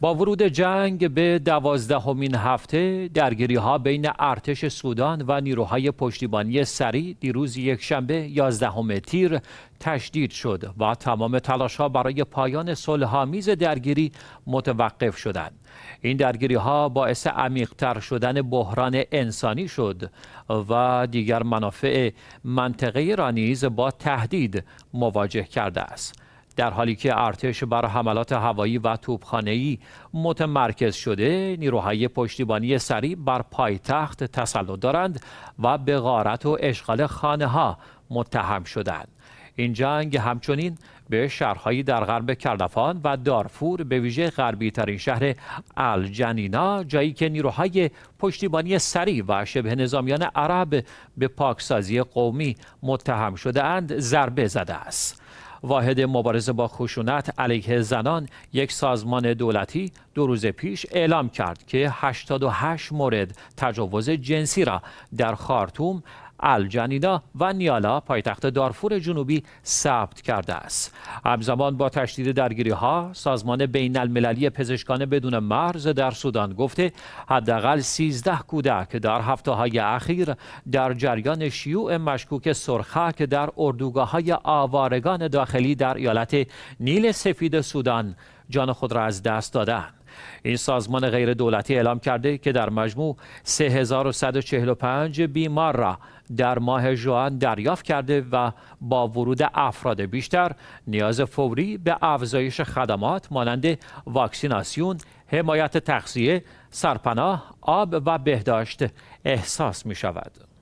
با ورود جنگ به دوازدهمین هفته درگیری ها بین ارتش سودان و نیروهای پشتیبانی سری دیروز یک شنبه یازدهم تیر تشدید شد و تمام تلاش ها برای پایان صلحآمیز درگیری متوقف شدند. این درگیری ها باعث عمیقتر شدن بحران انسانی شد و دیگر منافع منطقه را نیز با تهدید مواجه کرده است. در حالی که ارتش بر حملات هوایی و توپخانه‌ای متمرکز شده نیروهای پشتیبانی سریع بر پایتخت تسلط دارند و به غارت و اشغال خانه ها متهم شدند این جنگ همچنین به شهرهایی در غرب کردفان و دارفور به ویژه غربی ترین شهر الجنینا جایی که نیروهای پشتیبانی سریع و شبه نظامیان عرب به پاکسازی قومی متهم شده اند ضربه زده است واحد مبارزه با خشونت علیه زنان یک سازمان دولتی دو روز پیش اعلام کرد که 88 مورد تجاوز جنسی را در خارتوم الجنینا و نیالا پایتخت دارفور جنوبی ثبت کرده است همزمان با تشدید درگیری ها سازمان بین المللی پزشکان بدون مرز در سودان گفته حداقل 13 کودک در هفته های اخیر در جریان شیوع مشکوک سرخک در اردوگاه های آوارگان داخلی در ایالت نیل سفید سودان جان خود را از دست دادند این سازمان غیردولتی اعلام کرده که در مجموع 3145 بیمار را در ماه جوان دریافت کرده و با ورود افراد بیشتر نیاز فوری به افزایش خدمات مانند واکسیناسیون، حمایت تخصیه، سرپناه، آب و بهداشت احساس می شود.